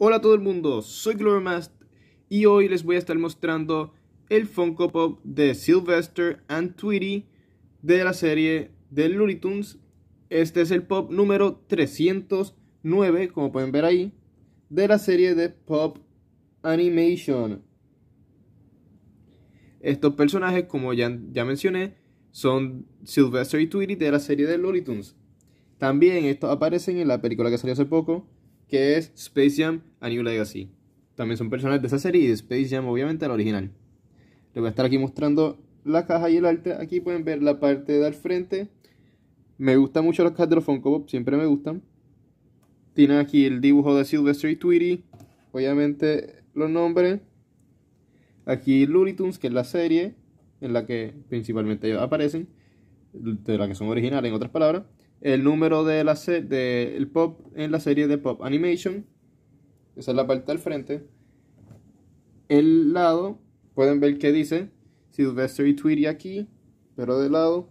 Hola a todo el mundo, soy Glormast y hoy les voy a estar mostrando el Funko Pop de Sylvester and Tweety de la serie de Looney Tunes. Este es el pop número 309, como pueden ver ahí, de la serie de Pop Animation. Estos personajes, como ya, ya mencioné, son Sylvester y Tweety de la serie de Looney Tunes. También estos aparecen en la película que salió hace poco, que es Space Jam A New Legacy. También son personajes de esa serie y de Space Jam, obviamente, la original. Les voy a estar aquí mostrando la caja y el arte. Aquí pueden ver la parte de del frente. Me gustan mucho las cajas de los Funko Pop, siempre me gustan. Tienen aquí el dibujo de Sylvester y Tweety. Obviamente los nombres. Aquí Looney que es la serie en la que principalmente aparecen, de la que son originales, en otras palabras el número del de el pop en la serie de pop animation. Esa es la parte del frente. El lado, pueden ver que dice Sylvester y Tweety aquí, pero de lado.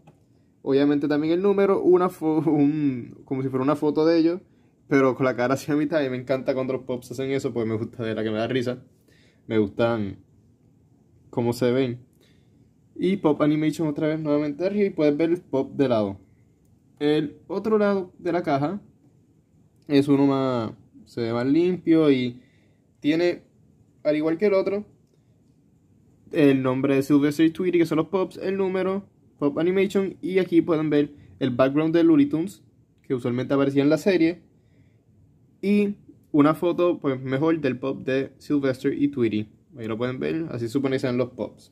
Obviamente también el número, una como si fuera una foto de ellos, pero con la cara hacia mitad. Y me encanta cuando los pops hacen eso, porque me gusta de la que me da risa. Me gustan cómo se ven. Y Pop Animation otra vez nuevamente arriba y puedes ver el Pop de lado. El otro lado de la caja es uno más, se ve más limpio y tiene, al igual que el otro, el nombre de Sylvester Tweety, que son los pops, el número, pop animation, y aquí pueden ver el background de Lulitoons que usualmente aparecía en la serie, y una foto, pues mejor, del pop de Sylvester y Tweety. Ahí lo pueden ver, así supone que sean los pops.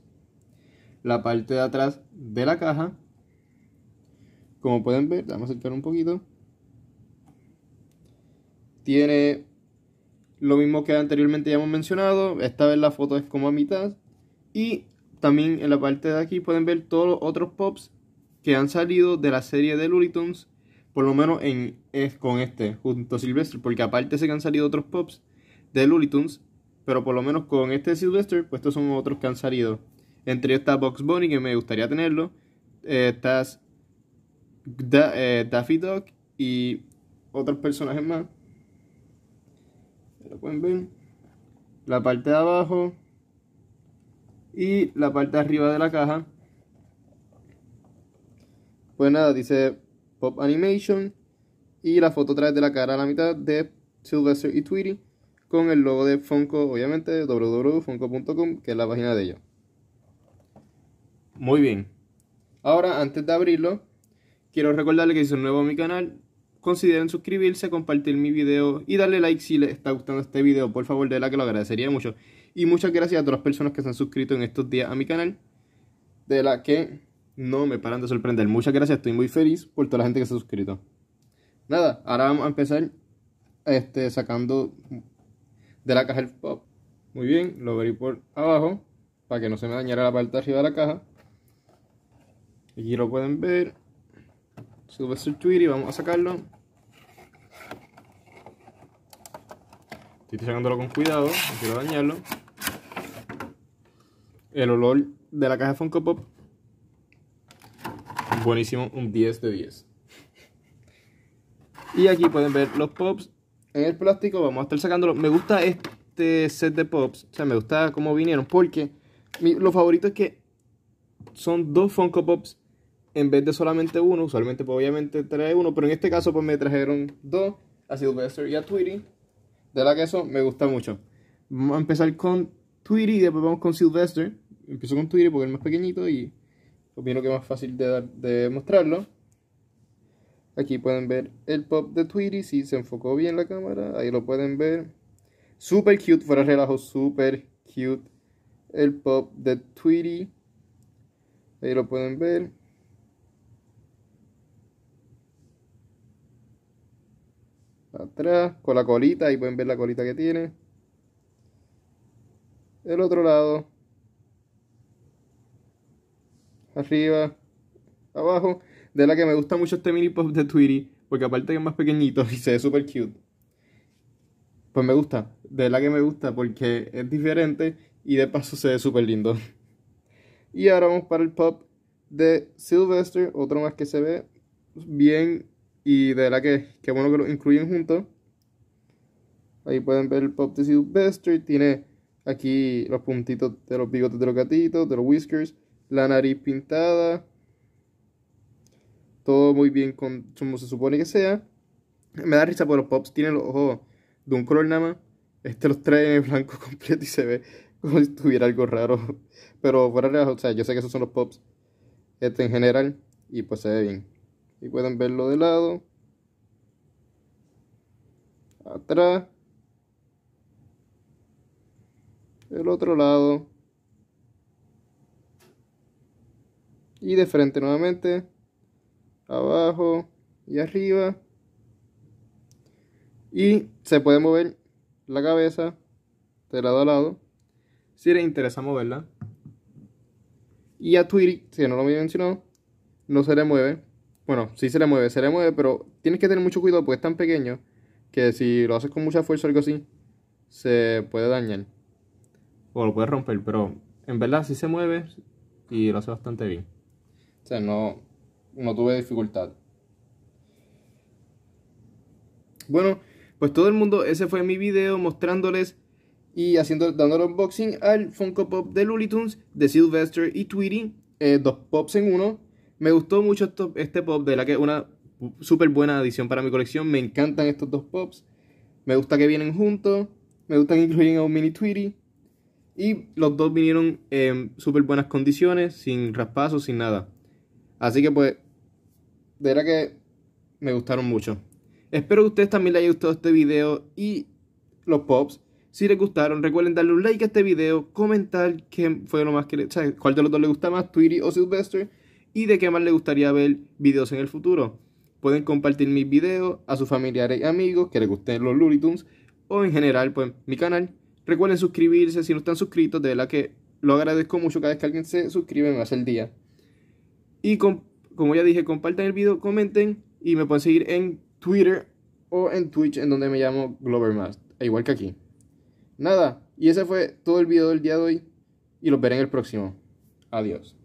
La parte de atrás de la caja como pueden ver, vamos a acercar un poquito. Tiene lo mismo que anteriormente ya hemos mencionado. Esta vez la foto es como a mitad. Y también en la parte de aquí pueden ver todos los otros pops que han salido de la serie de Lulitons. Por lo menos en, es con este, junto a Sylvester. Porque aparte sé que han salido otros pops de Lulitons. Pero por lo menos con este Sylvester, pues estos son otros que han salido. Entre ellos Box Bunny, que me gustaría tenerlo. Eh, Estas. Eh, Daffy Duck y otros personajes más. La parte de abajo y la parte de arriba de la caja. Pues nada, dice Pop Animation y la foto trae de la cara a la mitad de Sylvester y Tweety con el logo de Funko, obviamente, www.funko.com, que es la página de ellos. Muy bien. Ahora, antes de abrirlo, Quiero recordarles que si son nuevo a mi canal, consideren suscribirse, compartir mi video y darle like si les está gustando este video. Por favor, de la que lo agradecería mucho. Y muchas gracias a todas las personas que se han suscrito en estos días a mi canal. De la que no me paran de sorprender. Muchas gracias, estoy muy feliz por toda la gente que se ha suscrito. Nada, ahora vamos a empezar este, sacando de la caja el pop. Muy bien, lo abrí por abajo para que no se me dañara la parte de arriba de la caja. Aquí lo pueden ver subes el y vamos a sacarlo. Estoy sacándolo con cuidado, no quiero dañarlo. El olor de la caja de Funko Pop. Buenísimo, un 10 de 10. Y aquí pueden ver los pops en el plástico. Vamos a estar sacándolo. Me gusta este set de pops. O sea, me gusta cómo vinieron. Porque mi, lo favorito es que son dos Funko Pops en vez de solamente uno, usualmente pues obviamente trae uno, pero en este caso pues me trajeron dos, a Sylvester y a Tweety, de la que eso me gusta mucho. Vamos a empezar con Tweety y después vamos con Sylvester. Empiezo con Tweety porque es más pequeñito y opino pues, que es más fácil de, dar, de mostrarlo. Aquí pueden ver el pop de Tweety, si se enfocó bien la cámara, ahí lo pueden ver. Super cute, fuera relajo, super cute. El pop de Tweety, ahí lo pueden ver. atrás, con la colita, y pueden ver la colita que tiene. El otro lado, arriba, abajo. De la que me gusta mucho este mini pop de Tweety, porque aparte que es más pequeñito y se ve super cute. Pues me gusta, de la que me gusta porque es diferente y de paso se ve súper lindo. Y ahora vamos para el pop de Sylvester, otro más que se ve bien y de verdad que, que bueno que lo incluyen juntos. Ahí pueden ver el Pop de Bester. Tiene aquí los puntitos de los bigotes de los gatitos, de los whiskers. La nariz pintada. Todo muy bien como se supone que sea. Me da risa porque los Pops tienen los ojos de un color nada más. Este los trae en blanco completo y se ve como si tuviera algo raro. Pero fuera de o sea, yo sé que esos son los Pops. Este en general. Y pues se ve bien y pueden verlo de lado atrás el otro lado y de frente nuevamente abajo y arriba y se puede mover la cabeza de lado a lado si les interesa moverla y a Twitty, si no lo menciono no se le mueve bueno, sí se le mueve, se le mueve, pero tienes que tener mucho cuidado porque es tan pequeño que si lo haces con mucha fuerza o algo así, se puede dañar. O lo puedes romper, pero en verdad sí se mueve y lo hace bastante bien. O sea, no, no tuve dificultad. Bueno, pues todo el mundo, ese fue mi video mostrándoles y haciendo, dándole unboxing al Funko Pop de Lulitoons de Sylvester y Tweety, eh, dos pops en uno, me gustó mucho este pop, de la que es una súper buena adición para mi colección. Me encantan estos dos pops. Me gusta que vienen juntos. Me gusta que incluyen a un mini Tweety. Y los dos vinieron en súper buenas condiciones, sin raspazos, sin nada. Así que pues, de verdad que me gustaron mucho. Espero que a ustedes también les haya gustado este video y los pops. Si les gustaron, recuerden darle un like a este video, comentar qué fue lo más que les, cuál de los dos les gusta más, Tweety o Sylvester y de qué más les gustaría ver videos en el futuro. Pueden compartir mis videos a sus familiares y amigos que les gusten los Luritums. o en general pues mi canal. Recuerden suscribirse si no están suscritos, de la que lo agradezco mucho cada vez que alguien se suscribe me hace el día. Y como ya dije, compartan el video, comenten y me pueden seguir en Twitter o en Twitch en donde me llamo Glovermast, igual que aquí. Nada, y ese fue todo el video del día de hoy y los veré en el próximo. Adiós.